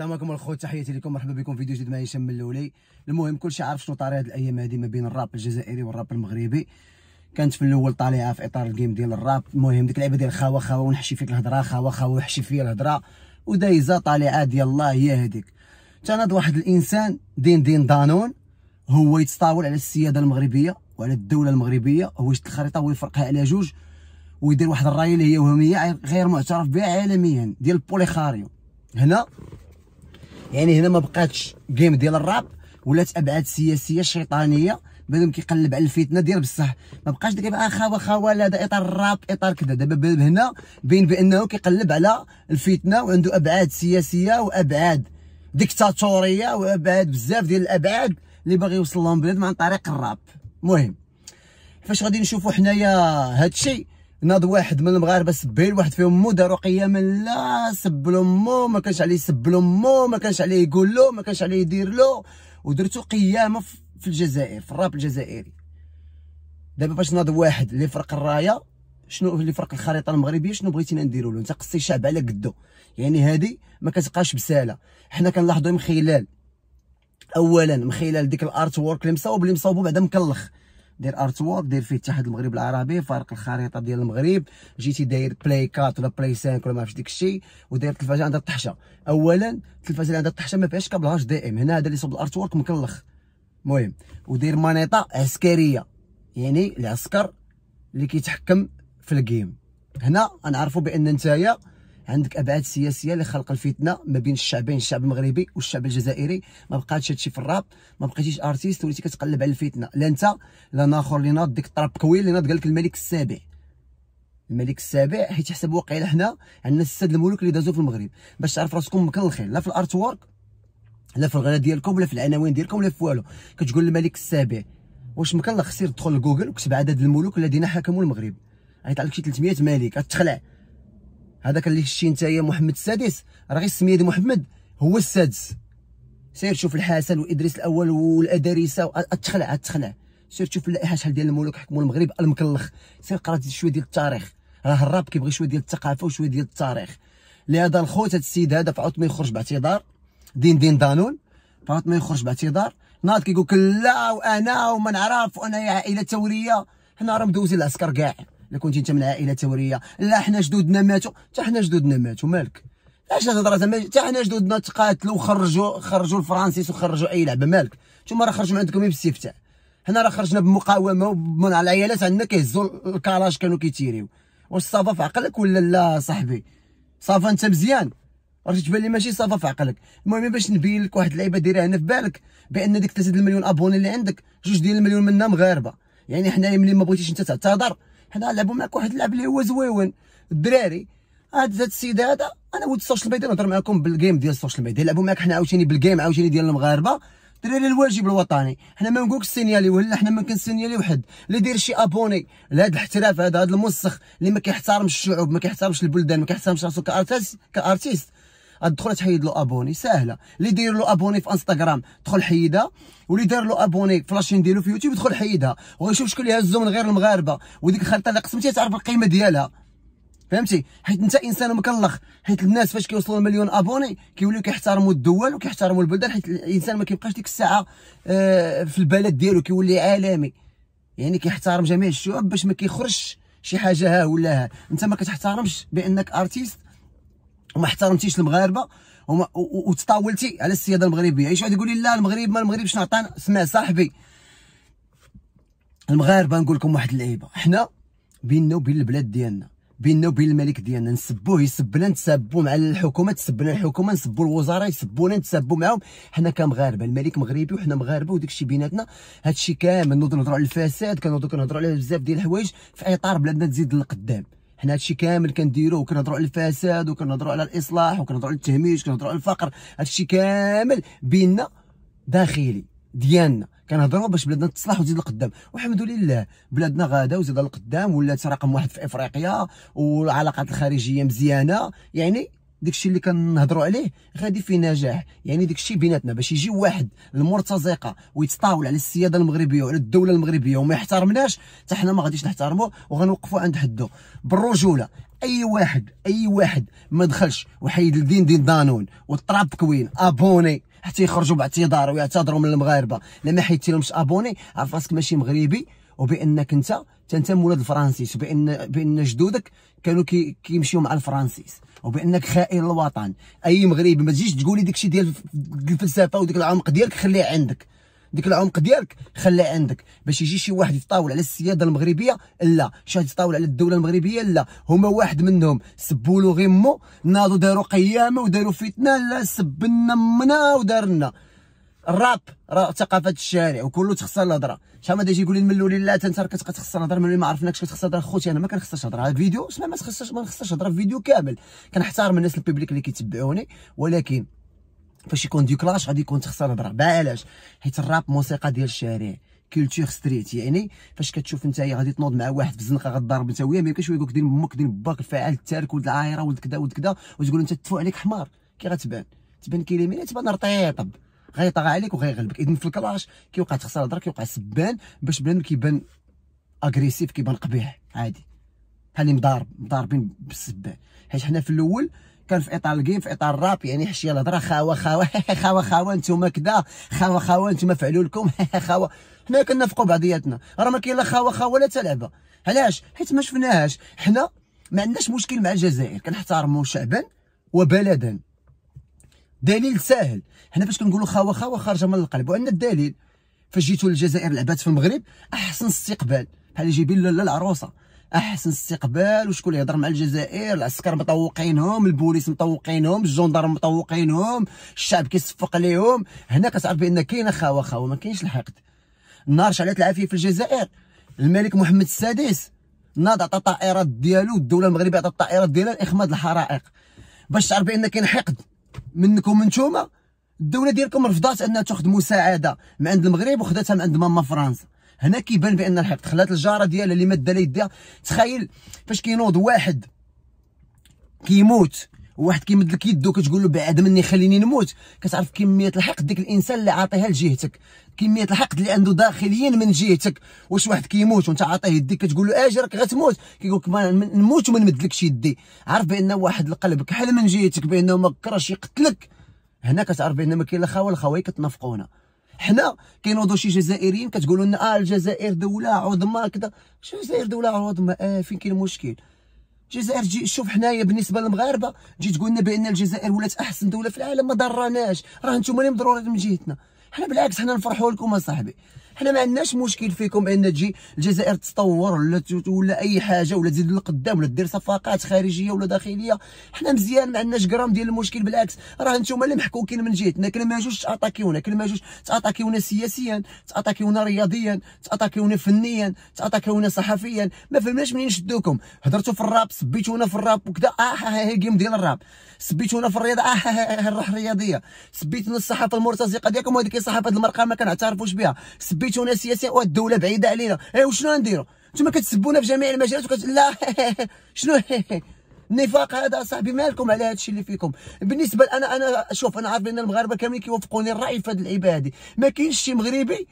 السلام عليكم الخوت تحياتي لكم مرحبا بكم في فيديو جديد مع هشام اللولي المهم كلشي عارف شنو طاري هاد الايام هادي ما بين الراب الجزائري والراب المغربي كانت في الاول طالعه في اطار الجيم ديال الراب المهم ديك اللعبه ديال خاوه خاوه ونحشي فيك الهضره خاوه خاوه وحشي فيا الهضره ودايزه طالعه ديال الله هي هذيك تناد واحد الانسان دين دين دانون هو يتطاول على السياده المغربيه وعلى الدوله المغربيه هو يشد الخريطه ويفرقها على جوج ويدير واحد الرايه اللي هي وهميه غير معترف بها عالميا ديال البوليخاريو هنا يعني هنا ما بقاتش جيم ديال الراب ولات ابعاد سياسيه شيطانيه بدهم كيقلب على الفتنه ديال بصح ما بقاش دابا اخا واخا ولا هذا اطار الراب اطار كذا دابا هنا بين بانه كيقلب على الفتنه وعنده ابعاد سياسيه وابعاد ديكتاتوريه وابعاد بزاف ديال الابعاد اللي باغي يوصل لهم بلاد عن طريق الراب المهم فاش غادي نشوفوا حنايا هادشي ناض واحد من المغاربه سبيل واحد فيهم مو داروا قيام لا سب لامو ما كانش عليه يسب لامو ما كانش عليه يقول له ما كانش عليه يدير له ودرتو قيامه في الجزائر في الراب الجزائري دابا باش ناض واحد اللي فرق الرايه شنو اللي فرق الخريطه المغربيه شنو بغيتينا نديرو له انت قصي الشعب على قدو يعني هادي ما كتبقاش بساله حنا كنلاحظوا من خلال اولا من خلال ديك الارت وورك اللي مصاوب اللي مصاوبو بعدا مكلخ دير ارت وورك دير فيه اتحاد المغرب العربي فارق الخريطه ديال المغرب جيتي داير بلاي 4 ولا بلاي 5 ولا ما عرفتش داك الشيء وداير التلفازه عندها الطحشه اولا التلفازه اللي عندها الطحشه ما فيهاش كابل هاش دي ام هنا هذا اللي صوب الارت وورك مكلخ المهم ودير مانيطه عسكريه يعني العسكر اللي كيتحكم في الجيم هنا غنعرفوا بان نتايا عندك ابعاد سياسيه اللي خلق الفتنه ما بين الشعبين الشعب المغربي والشعب الجزائري ما بقاتش هادشي في الراب ما بقيتيش ارتيست وليتي كتقلب على الفتنه لا انت لا ناخر اللي ناض ديك الطراب كويل اللي ناض قال لك الملك السابع الملك السابع حيت حسب واقيلا حنا عندنا الساد الملوك اللي دازوا في المغرب باش تعرف راسكم مكلخين لا في الارت وورك لا في الغلا ديالكم ولا في العناوين ديالكم ولا في والو كتقول الملك السابع واش مكلخ سير تدخل لجوجل وكتب عدد الملوك الذين حكموا المغرب غيطلع لك شي 300 ملك غتخلع هذاك اللي شتي نتايا محمد السادس راه غير السميه ديال محمد هو السادس سير شوف الحسن وادريس الاول والادارسه تخلع تخلع سير شوف اللائحه شحال ديال الملوك حكموا المغرب المكلخ سير قرا شويه ديال التاريخ راه الراب كيبغي شويه ديال الثقافه وشويه ديال التاريخ لهذا الخوت هذا السيد هذا فعاود ما يخرج باعتذار دين دين دانون فعاود ما يخرج باعتذار ناض كيقول لك لا وانا وما نعرف وانا عائله ثوريه حنا راه مدوزين العسكر كاع الا كنتي انت من عائله ثوريه لا حنا جدودنا ماتوا حتى حنا جدودنا ماتوا مالك علاش الهضره حتى حنا جدودنا تقاتلوا وخرجوا خرجوا الفرنسيس وخرجوا اي لعبه مالك نتوما راه خرجوا من عندكم بالاستفتاء حنا راه خرجنا بمقاومه ومن على العيالات عندنا كيهزوا الكالاج كانوا كيتيريو واش صافا في عقلك ولا لا صاحبي صافا انت مزيان راه تبان لي ماشي صافا في عقلك المهم باش نبين لك واحد اللعيبه دايره هنا في بالك بان ديك 3 المليون ابوني اللي عندك جوج ديال المليون منها مغاربه يعني حنايا ملي ما بغيتيش انت تعتذر حنا لعبوا معاك واحد اللعب اللي هو زويون الدراري هاد زاد السيد هذا انا ولد السوشيال ميديا نهضر معاكم بالجيم ديال السوشيال ميديا نلعبوا معاك حنا عاوتاني بالجيم عاوتاني ديال المغاربه دراري الواجب الوطني حنا ما نقولكش سينيالي ولا حنا ما كنسينياليو حد اللي داير شي ابوني لهذا الاحتراف هذا هذا الموسخ اللي ما كيحترمش الشعوب ما كيحترمش البلدان ما كيحترمش راسو كارتيست كارتيست غتدخل تحيد له ابوني ساهله اللي داير له ابوني في انستغرام دخل حيدها واللي دار له ابوني في لاشين ديالو في يوتيوب دخل حيدها وغيشوف شكون اللي هزو من غير المغاربه وديك الخلطه اللي قسمتيها تعرف القيمه ديالها فهمتي حيت انت انسان مكلخ حيت الناس فاش كيوصلوا لمليون ابوني كيوليو كيحترموا الدول وكيحترموا البلدان حيت الانسان ما كيبقاش ديك الساعه آه في البلد ديالو كيولي عالمي يعني كيحترم جميع الشعوب باش ما كيخرجش شي حاجه ها ولا ها انت ما كتحترمش بانك ارتيست وما احترمتيش المغاربه وما وتطاولتي على السياده المغربيه يشعل يقول لي لا المغرب ما المغرب شنو عطانا سمع صاحبي المغاربه نقول لكم واحد اللعيبه حنا بيننا وبين البلاد ديالنا بيننا وبين الملك ديالنا نسبوه يسبنا نتسبوا مع الحكومه تسبنا الحكومه نسبوا الوزراء يسبونا نتسبوا معاهم حنا كمغاربه الملك مغربي وحنا مغاربه وداك الشيء بيناتنا هذا الشيء كامل نهضروا على الفساد كنوض كنهضروا على بزاف ديال الحوايج في اطار بلادنا تزيد للقدام حنا هادشي كامل كنديروه وكنهضروا على الفساد وكنهضروا على الاصلاح وكنهضروا على التهميش وكنهضروا على الفقر هادشي كامل بيننا داخلي ديالنا كنهضروا باش بلادنا تصلح وتزيد لقدام والحمد لله بلادنا غاده وزيد لقدام ولات رقم واحد في افريقيا والعلاقات الخارجيه مزيانه يعني داكشي اللي كنهضروا عليه غادي فيه نجاح يعني داكشي بيناتنا باش يجي واحد المرتزقه ويتطاول على السياده المغربيه وعلى الدوله المغربيه وما يحترمناش حتى حنا ما غاديش نحترمو وغنوقفوا عند حده بالرجوله اي واحد اي واحد ما دخلش وحيد الدين دين دانون والطراب كوين ابوني حتى يخرجوا باعتذار ويعتذروا من المغاربه لما حيدتي لهمش ابوني عرف راسك ماشي مغربي وبانك انت انت مولاد الفرنسيس بان بان جدودك كانوا كي كيمشيو مع الفرنسيس وبانك خائن الوطن اي مغربي ما تجيش تقولي داكشي ديال الفلسفه وديك العمق ديالك خليه عندك ديك العمق ديالك خليه عندك باش يجي شي واحد يتطاول على السياده المغربيه لا شي واحد يتطاول على الدوله المغربيه لا هما واحد منهم سبوا له غيمو ناضوا داروا قيامه وداروا فتنه لا سبنا منا ودارنا الراب راه ثقافه الشارع وكله تخصها الهضره شحال ما تيجي يقول لي الملولي لا انت راك كتخص الهضره ملي ما عرفناكش كتخسر الهضره خوتي انا ما كنخسرش الهضره هذا الفيديو اسمع ما تخسرش ما نخسرش الهضره في فيديو كامل كنحتارم الناس البيبليك اللي كيتبعوني ولكن فاش يكون دي كلاش غادي يكون تخسر الهضره علاش حيت الراب موسيقى ديال الشارع كولتور ستريت يعني فاش كتشوف انت غادي تنوض مع واحد في الزنقه غضرب انت وياه ما يمكنش يقول لك دير امك دير باك الفعال التارك ولد العايره ولد كذا ولد كذا وتقول انت تفو عليك حمار كي غتبان تبان كيليميني تبان رطيطب غيطغى عليك وغيغلبك اذن في الكلاش كيوقع تخسر الهضره كيوقع سبان باش بنادم كيبان اغريسيف كيبان قبيح عادي هاني مضارب مضاربين بالسبان حيت حنا في الاول كان في اطار الجيم في اطار الراب يعني حشيه الهضره خاوه خاوه خاوه خاوه انتوما كدا خاوه خاوه انتوما فعلوا لكم خاوه حنا كنافقوا بعضياتنا راه ما كاين لا خاوه خاوه لا تلعبه علاش حيت ما شفناهاش حنا ما عندناش مشكل مع الجزائر كنحترموا شعبا وبلدا دليل ساهل حنا باش كنقولوا خاوه خاوه خارجه من القلب وعندنا الدليل فاش جيتوا للجزائر لعبات في المغرب احسن استقبال بحال جايبين لاله العروسه احسن استقبال وشكون اللي يهضر مع الجزائر العسكر مطوقينهم البوليس مطوقينهم الجندر مطوقينهم الشعب كيصفق ليهم هنا كتعرف بان كاينه خاوه خاوه ما كاينش الحقد النار شعلت العافيه في الجزائر الملك محمد السادس ناض عطى الطائرات ديالو الدوله المغربيه عطى الطائرات ديالها لاخماد الحرائق باش تعرف بان كاين حقد منكم نتوما الدوله ديالكم رفضات انها تاخذ مساعده من عند المغرب وخداتها من عند ماما فرنسا هنا كيبان بان الحقد خلات الجاره ديالها اللي مادا يديها تخيل فاش كينوض واحد كيموت واحد كيمد لك يده كتقول له بعد مني خليني نموت كتعرف كميه الحقد ديك الانسان اللي عاطيها لجهتك كميه الحقد اللي عنده داخليا من جهتك واش واحد كيموت وانت عاطيه يديك كتقول له اجي راك غتموت كيقول لك ما نموت وما نمدلكش يدي عارف بان واحد القلب كحل من جهتك بانه ما كرهش يقتلك هنا كتعرف بان ما كاين لا خاوه الخوايه كتنافقونا حنا كينوضوا شي جزائريين كتقولوا لنا اه الجزائر دوله عظمى كذا شنو الجزائر دوله عظمى اه فين كاين المشكل الجزائر تجي شوف حنايا بالنسبه للمغاربه جيت تقول لنا بان الجزائر ولات احسن دوله في العالم ما ضرناش راه نتوما اللي مضرورين من جهتنا حنا بالعكس حنا نفرحوا لكم اصاحبي حنا ما عندناش مشكل فيكم ان تجي الجزائر تتطور ولا ولا اي حاجه ولا تزيد للقدام ولا دير صفقات خارجيه ولا داخليه حنا مزيان ما عندناش غرام ديال المشكل بالعكس راه نتوما اللي محكوكين من جهتنا كنا ما جوش تاتاكيونا كنا ما جوش تاتاكيونا سياسيا تاتاكيونا رياضيا تاتاكيونا فنيا تاتاكيونا صحفيا ما فهمناش منين شدوكم هضرتوا في الراب سبيتونا في الراب وكذا آه،, آه،, اه هي جيم ديال الراب سبيتونا في الرياضه اه ها آه، الرياضيه سبيتونا الصحافه المرتزقه ديالكم وهذيك الصحافه المرقه ما كنعترفوش بها سبيت سبيتونا سياسيا والدوله بعيده علينا اي وشنو نديرو نتوما كتسبونا في جميع المجالات وكت... لا شنو النفاق هذا صاحبي مالكم على هذا الشيء اللي فيكم بالنسبه انا انا شوف انا عارف ان المغاربه كاملين كيوافقوني الراي في هذه العباده هذه ما كاينش شي مغربي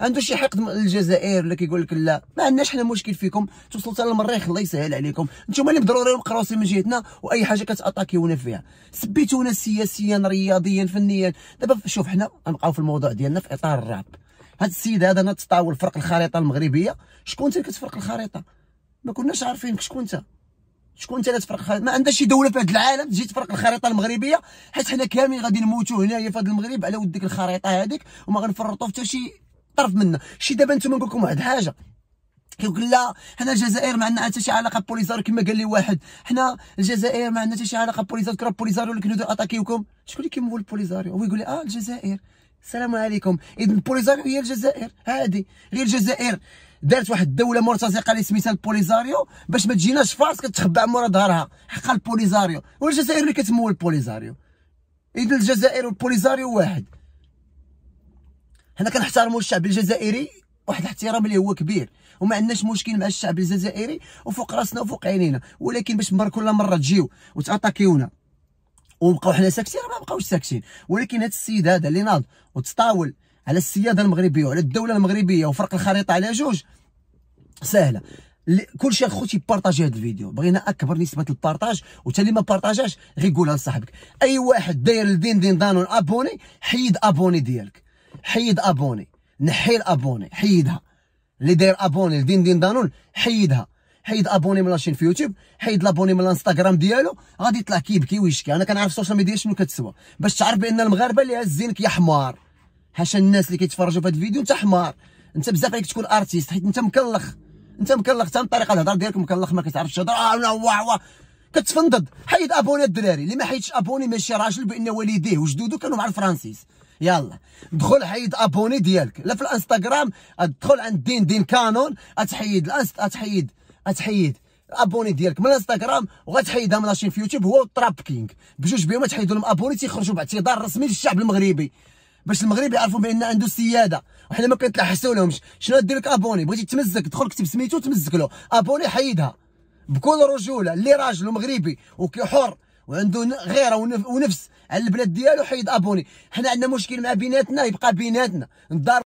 عنده شي حقد للجزائر ولا كيقول لك لا ما عندناش حنا مشكل فيكم توصلوا حتى للمريخ الله يسهل عليكم نتوما اللي بضروري ومقروصين من جهتنا واي حاجه كتاتاكيونا فيها سبيتونا سياسيا رياضيا فنيا دابا شوف حنا غنبقاو في الموضوع ديالنا في اطار الرعب هاد السيد هذا انا تطاول فرق الخريطه المغربيه شكون انت اللي كتفرق الخريطه ما كناش عارفينك شكون انت شكون انت اللي تفرق الخريطه ما عندها شي دوله في هذا العالم تجي تفرق الخريطه المغربيه حيت حنا كاملين غادي نموتوا هنايا في هذا المغرب على ود ديك الخريطه هذيك وما غنفرطوا في حتى شي طرف منها شي دابا نتوما نقول لكم واحد الحاجه كيقول لا حنا الجزائر ما عندنا حتى شي علاقه بوليزار كما قال لي واحد حنا الجزائر ما عندنا حتى شي علاقه بوليزار كرا بوليزار ولكن كنودو اتاكيوكم شكون اللي كيمول بوليزاريو هو يقول لي اه الجزائر السلام عليكم اذن بوليزاريو هي الجزائر هادي هي الجزائر دارت واحد الدوله مرتزقه اللي سميتها البوليزاريو باش ما تجيناش فارس كتخبع مورا ظهرها حقا البوليزاريو والجزائر اللي كتمول البوليزاريو اذن الجزائر والبوليزاريو واحد حنا كنحترموا الشعب الجزائري واحد الاحترام اللي هو كبير وما عندناش مشكل مع الشعب الجزائري وفوق راسنا وفوق عينينا ولكن باش مر كل مره تجيو وتاتاكيونا وبقاو حنا ساكتين ما بقاوش ساكتين ولكن هذا السيد هذا اللي ناض وتطاول على السياده المغربيه وعلى الدوله المغربيه وفرق الخريطه على جوج سهله كل شيء اخوتي بارطاجي هذا الفيديو بغينا اكبر نسبه البارطاج وتا اللي ما بارطاجاش غير قولها لصاحبك اي واحد داير الدين دين دانون ابوني حيد ابوني ديالك حيد ابوني نحي الابوني حيدها اللي داير ابوني لدين دين دانون حيدها حيد ابوني من لاشين في يوتيوب حيد لابوني من الانستغرام ديالو غادي يطلع كيبكي ويشكي انا كنعرف السوشيال ميديا شنو كتسوى باش تعرف بان المغاربه اللي هازينك يا حمار حاشا الناس اللي كيتفرجوا في هذا الفيديو انت حمار انت بزاف عليك تكون ارتيست حيت انت مكلخ انت مكلخ حتى الطريقه طريقه الهضره ديالك مكلخ ما كتعرفش تهضر اه وا وا كتفنضد حيد ابوني الدراري اللي ما حيدش ابوني ماشي راجل بان والديه وجدوده كانوا مع الفرنسيس يلا دخل حيد ابوني ديالك لا في الانستغرام ادخل عند دين دين كانون اتحيد الانست اتحيد غتحيد الابوني ديالك من الانستغرام وغتحيدها من لاشين في يوتيوب هو التراب كينغ بجوج بهم تحيدوا لهم ابوني تيخرجوا باعتذار رسمي للشعب المغربي باش المغرب يعرفوا بان عنده سياده وحنا ما كنتلاحسوا لهمش شنو دير لك ابوني بغيتي تمزك دخل كتب سميتو تمزك له ابوني حيدها بكل رجوله اللي راجل مغربي وكيحر وعندو غيره ونفس على البلاد ديالو حيد ابوني حنا عندنا مشكل مع بيناتنا يبقى بيناتنا الدار